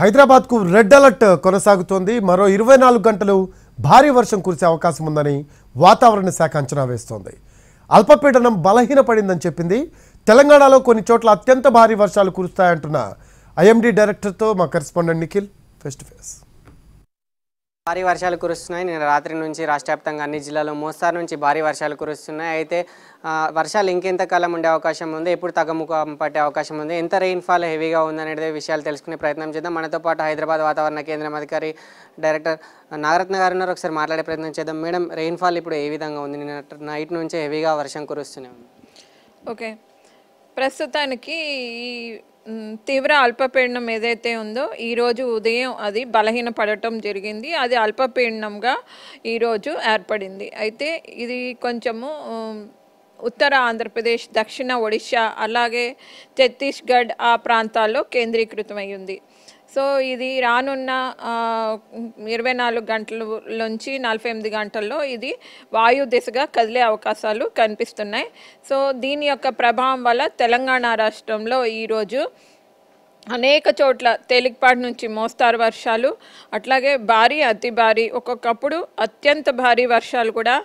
హైదరాబాద్కు red alert కొనసాగుతోంది మరో ఇరవై నాలుగు గంటలు భారీ వర్షం కురిసే అవకాశం ఉందని వాతావరణ శాఖ అంచనా వేస్తోంది అల్పపీడనం బలహీనపడిందని చెప్పింది తెలంగాణలో కొన్ని చోట్ల అత్యంత భారీ వర్షాలు కురుస్తాయంటున్న ఐఎండీ డైరెక్టర్తో మా correspondent Nikhil face to face భారీ వర్షాలు కురుస్తున్నాయి నేను రాత్రి నుంచి రాష్ట్ర వ్యాప్తంగా అన్ని జిల్లాలో మోస్తారు నుంచి భారీ వర్షాలు కురుస్తున్నాయి అయితే వర్షాలు ఇంకెంతకాలం ఉండే అవకాశం ఉంది ఎప్పుడు తగ్గుముఖం పట్టే అవకాశం ఉంది ఎంత రెయిన్ఫాల్ హెవీగా ఉందనేది విషయాలు తెలుసుకునే ప్రయత్నం చేద్దాం మనతో పాటు హైదరాబాద్ వాతావరణ కేంద్రం అధికారి డైరెక్టర్ నాగరత్న గారు ఉన్నారు ఒకసారి మాట్లాడే ప్రయత్నం చేద్దాం మేడం రెయిన్ఫాల్ ఇప్పుడు ఏ విధంగా ఉంది నిన్న నైట్ నుంచే హెవీగా వర్షం కురుస్తూనే ఉంది ఓకే ప్రస్తుతానికి తీవ్ర అల్పపీడనం ఏదైతే ఉందో ఈరోజు ఉదయం అది బలహీనపడటం జరిగింది అది అల్పపీడనంగా ఈరోజు ఏర్పడింది అయితే ఇది కొంచెము ఉత్తర ఆంధ్రప్రదేశ్ దక్షిణ ఒడిశా అలాగే ఛత్తీస్గఢ్ ఆ ప్రాంతాల్లో కేంద్రీకృతమై ఉంది సో ఇది రానున్న ఇరవై నాలుగు గంటల నుంచి నలభై ఎనిమిది గంటల్లో ఇది వాయు దిశగా కదిలే అవకాశాలు కనిపిస్తున్నాయి సో దీని యొక్క ప్రభావం వల్ల తెలంగాణ రాష్ట్రంలో ఈరోజు అనేక చోట్ల తేలికపాటి నుంచి మోస్తారు వర్షాలు అట్లాగే భారీ అతి భారీ ఒక్కొక్కప్పుడు అత్యంత భారీ వర్షాలు కూడా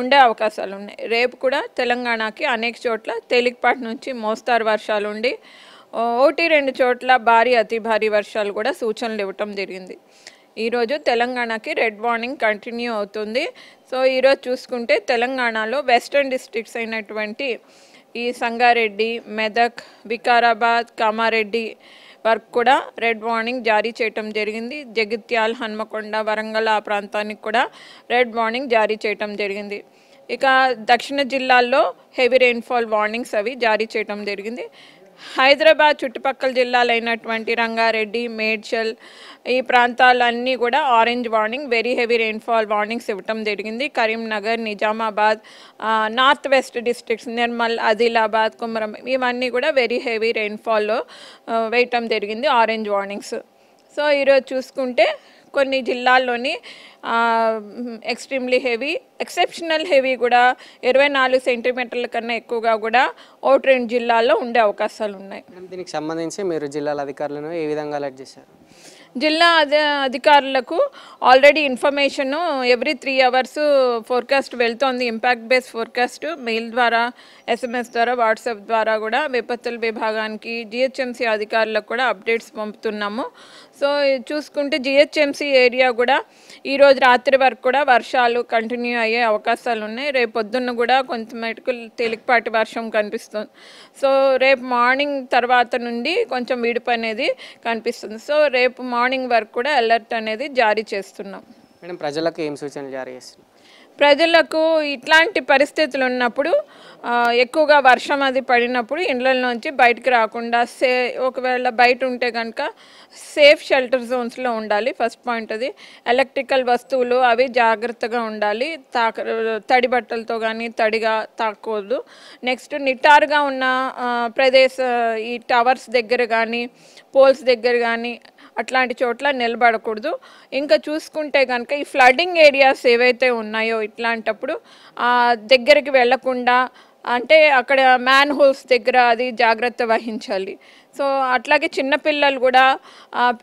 ఉండే అవకాశాలు ఉన్నాయి రేపు కూడా తెలంగాణకి అనేక చోట్ల తేలికపాటి నుంచి మోస్తారు వర్షాలు ఉండి ఒకటి రెండు చోట్ల భారీ అతి భారీ వర్షాలు కూడా సూచనలు ఇవ్వటం జరిగింది ఈరోజు తెలంగాణకి రెడ్ వార్నింగ్ కంటిన్యూ అవుతుంది సో ఈరోజు చూసుకుంటే తెలంగాణలో వెస్టర్న్ డిస్ట్రిక్ట్స్ అయినటువంటి ఈ సంగారెడ్డి మెదక్ వికారాబాద్ కామారెడ్డి వరకు కూడా రెడ్ వార్నింగ్ జారీ చేయటం జరిగింది జగిత్యాల్ హన్మకొండ వరంగల్ ఆ ప్రాంతానికి కూడా రెడ్ వార్నింగ్ జారీ చేయటం జరిగింది ఇక దక్షిణ జిల్లాల్లో హెవీ రెయిన్ఫాల్ వార్నింగ్స్ అవి జారీ చేయటం జరిగింది హైదరాబాద్ చుట్టుపక్కల జిల్లాలైనటువంటి రంగారెడ్డి మేడ్చల్ ఈ ప్రాంతాలన్నీ కూడా orange warning very heavy rainfall warnings ఇవ్వటం జరిగింది Karimnagar Nizamabad north west districts Nirmal Adilabad Kumaram ఇవన్నీ కూడా వెరీ హెవీ రెయిన్ఫాల్లో వేయటం జరిగింది ఆరెంజ్ వార్నింగ్స్ సో ఈరోజు చూసుకుంటే కొన్ని జిల్లాల్లోని ఎక్స్ట్రీమ్లీ హెవీ ఎక్సెప్షనల్ హెవీ కూడా ఇరవై నాలుగు సెంటీమీటర్ల కన్నా ఎక్కువగా కూడా ఒకటి రెండు జిల్లాల్లో ఉండే అవకాశాలు ఉన్నాయి దీనికి సంబంధించి మీరు జిల్లాల అధికారులను ఏ విధంగా అలర్ట్ చేశారు జిల్లా అధికారులకు already information every three hours forecast వెళ్తోంది ఇంపాక్ట్ బేస్ ఫోర్కాస్ట్ మెయిల్ ద్వారా ఎస్ఎంఎస్ ద్వారా వాట్సాప్ ద్వారా కూడా విపత్తుల విభాగానికి జిహెచ్ఎంసీ అధికారులకు కూడా అప్డేట్స్ పంపుతున్నాము సో చూసుకుంటే జిహెచ్ఎంసీ ఏరియా కూడా ఈరోజు రాత్రి వరకు కూడా వర్షాలు కంటిన్యూ అయ్యే అవకాశాలు ఉన్నాయి రేపు పొద్దున్న కూడా కొంత మటుకు తేలికపాటి వర్షం కనిపిస్తుంది సో రేపు మార్నింగ్ తర్వాత నుండి కొంచెం విడుపు అనేది కనిపిస్తుంది సో రేపు మార్నింగ్ మార్నింగ్ వరకు కూడా అలర్ట్ అనేది జారీ చేస్తున్నాం మేడం ప్రజలకు ఏం సూచనలు జారీ చేస్తున్నాం ప్రజలకు ఇట్లాంటి పరిస్థితులు ఉన్నప్పుడు ఎక్కువగా వర్షం అది పడినప్పుడు ఇండ్లలోంచి బయటకు రాకుండా సే ఒకవేళ బయట ఉంటే కనుక సేఫ్ షెల్టర్ జోన్స్లో ఉండాలి ఫస్ట్ పాయింట్ అది ఎలక్ట్రికల్ వస్తువులు అవి జాగ్రత్తగా ఉండాలి తాక తడి బట్టలతో కానీ తడిగా తాకూడదు నెక్స్ట్ నిటారుగా ఉన్న ప్రదేశ ఈ టవర్స్ దగ్గర కానీ పోల్స్ దగ్గర కానీ అట్లాంటి చోట్ల నిలబడకూడదు ఇంకా చూసుకుంటే కనుక ఈ ఫ్లడింగ్ ఏరియాస్ ఏవైతే ఉన్నాయో ఇట్లాంటప్పుడు దగ్గరికి వెళ్లకుండా అంటే అక్కడ మ్యాన్ హోల్స్ దగ్గర అది జాగ్రత్త వహించాలి సో అట్లాగే చిన్నపిల్లలు కూడా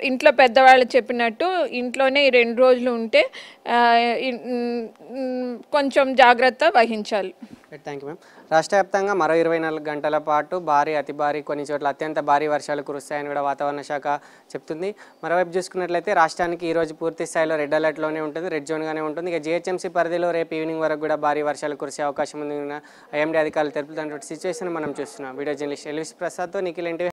ఇంట్లో పెద్దవాళ్ళు చెప్పినట్టు ఇంట్లోనే ఈ రెండు రోజులు ఉంటే కొంచెం జాగ్రత్త వహించాలి థ్యాంక్ యూ మ్యామ్ రాష్ట్ర వ్యాప్తంగా మరో ఇరవై నాలుగు గంటల పాటు భారీ అతి భారీ కొన్ని చోట్ల అత్యంత భారీ వర్షాలు కురుస్తాయని కూడా వాతావరణ శాఖ చెప్తుంది మరోవైపు చూసుకున్నట్లయితే రాష్ట్రానికి ఈరోజు పూర్తి స్థాయిలో రెడ్ అలర్ట్లోనే ఉంటుంది రెడ్ జోన్గానే ఉంటుంది ఇక జిహెచ్ఎంసీ పరిధిలో రేపు ఈవినింగ్ వరకు కూడా భారీ వర్షాలు కురిసే అవకాశం ఉంది ఐఎండీ అధికారులు తెలుపుతున్నటువంటి సిచ్యువేషన్ మనం చూస్తున్నాం వీడియో జర్నలిస్ట్ ఎల్విస్ ప్రసాద్తో నిఖిల్ ఎన్టీవీ